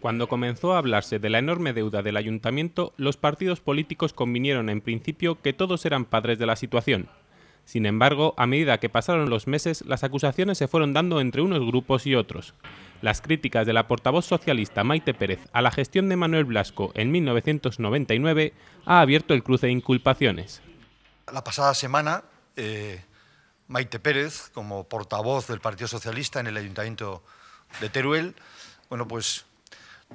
Cuando comenzó a hablarse de la enorme deuda del ayuntamiento, los partidos políticos convinieron en principio que todos eran padres de la situación. Sin embargo, a medida que pasaron los meses, las acusaciones se fueron dando entre unos grupos y otros. Las críticas de la portavoz socialista Maite Pérez a la gestión de Manuel Blasco en 1999 ha abierto el cruce de inculpaciones. La pasada semana, eh, Maite Pérez, como portavoz del Partido Socialista en el Ayuntamiento de Teruel, bueno, pues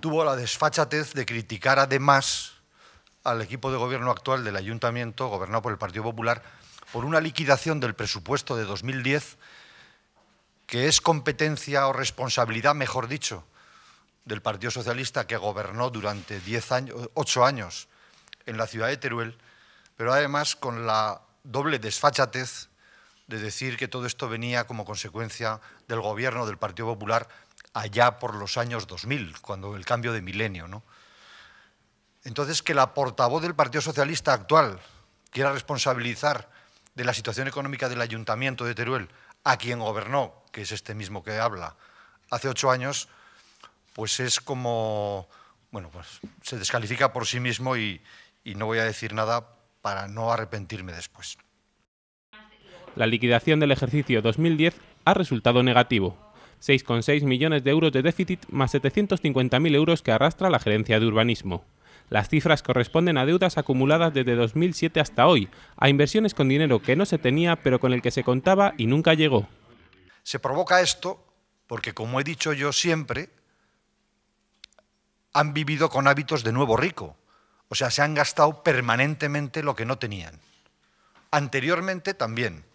tuvo la desfachatez de criticar además al equipo de gobierno actual del ayuntamiento, gobernado por el Partido Popular, por una liquidación del presupuesto de 2010 que es competencia o responsabilidad, mejor dicho, del Partido Socialista que gobernó durante diez años, ocho años en la ciudad de Teruel, pero además con la doble desfachatez de decir que todo esto venía como consecuencia del gobierno del Partido Popular allá por los años 2000, cuando el cambio de milenio. ¿no? Entonces, que la portavoz del Partido Socialista actual quiera responsabilizar de la situación económica del Ayuntamiento de Teruel a quien gobernó, que es este mismo que habla, hace ocho años, pues es como, bueno, pues se descalifica por sí mismo y no voy a decir nada para no arrepentirme después. La liquidación del ejercicio 2010 ha resultado negativo. 6,6 millones de euros de déficit más 750.000 euros que arrastra la gerencia de urbanismo. Las cifras corresponden a deudas acumuladas desde 2007 hasta hoy, a inversiones con dinero que no se tenía pero con el que se contaba y nunca llegó. Se provoca esto porque, como he dicho yo siempre, han vivido con hábitos de nuevo rico. O sea, se han gastado permanentemente lo que no tenían. Anteriormente también.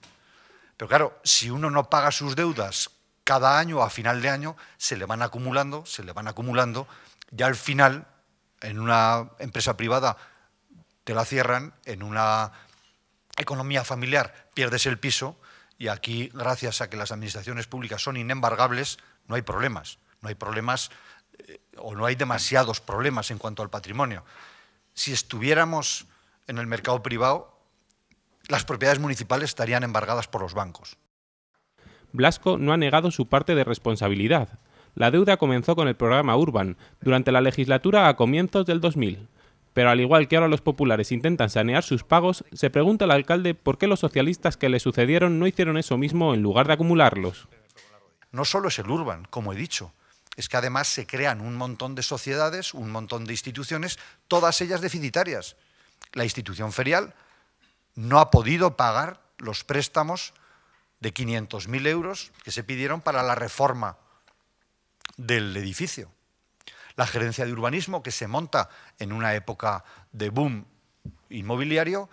Pero claro, si uno no paga sus deudas cada año, a final de año, se le van acumulando, se le van acumulando, Ya al final, en una empresa privada te la cierran, en una economía familiar pierdes el piso, y aquí, gracias a que las administraciones públicas son inembargables, no hay problemas, no hay problemas eh, o no hay demasiados problemas en cuanto al patrimonio. Si estuviéramos en el mercado privado, las propiedades municipales estarían embargadas por los bancos Blasco no ha negado su parte de responsabilidad. La deuda comenzó con el programa Urban, durante la legislatura a comienzos del 2000. Pero al igual que ahora los populares intentan sanear sus pagos, se pregunta el alcalde por qué los socialistas que le sucedieron no hicieron eso mismo en lugar de acumularlos. No solo es el Urban, como he dicho, es que además se crean un montón de sociedades, un montón de instituciones, todas ellas deficitarias. La institución ferial no ha podido pagar los préstamos de 500.000 euros que se pidieron para la reforma del edificio. La gerencia de urbanismo que se monta en una época de boom inmobiliario,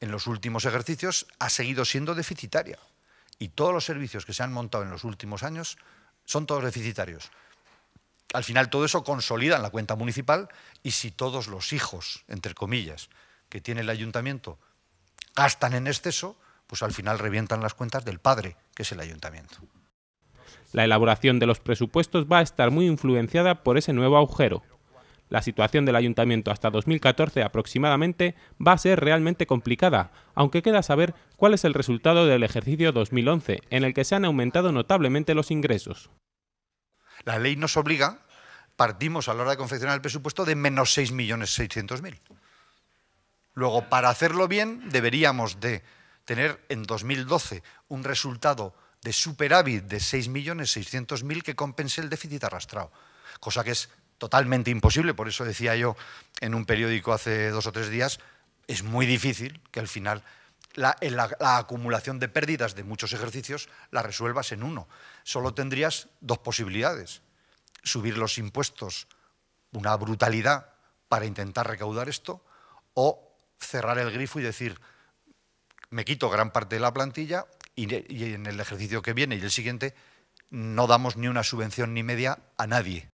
en los últimos ejercicios ha seguido siendo deficitaria. Y todos los servicios que se han montado en los últimos años son todos deficitarios. Al final todo eso consolida en la cuenta municipal y si todos los hijos, entre comillas, que tiene el ayuntamiento gastan en exceso, pues al final revientan las cuentas del padre, que es el ayuntamiento. La elaboración de los presupuestos va a estar muy influenciada por ese nuevo agujero. La situación del ayuntamiento hasta 2014 aproximadamente va a ser realmente complicada, aunque queda saber cuál es el resultado del ejercicio 2011, en el que se han aumentado notablemente los ingresos. La ley nos obliga, partimos a la hora de confeccionar el presupuesto de menos 6.600.000. Luego, para hacerlo bien, deberíamos de tener en 2012 un resultado de superávit de 6.600.000 que compense el déficit arrastrado, cosa que es totalmente imposible, por eso decía yo en un periódico hace dos o tres días, es muy difícil que al final la, acumulación de pérdidas de muchos ejercicios la resuelvas en uno. Solo tendrías dos posibilidades. Subir los impuestos, una brutalidad, para intentar recaudar esto, o cerrar el grifo y decir, me quito gran parte de la plantilla y, en el ejercicio que viene y el siguiente no damos ni una subvención ni media a nadie.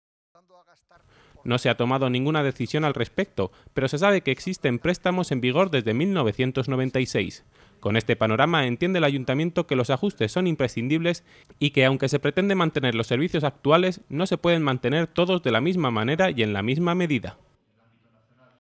No se ha tomado ninguna decisión al respecto, pero se sabe que existen préstamos en vigor desde 1996. Con este panorama entiende el ayuntamiento que los ajustes son imprescindibles y que aunque se pretende mantener los servicios actuales, no se pueden mantener todos de la misma manera y en la misma medida.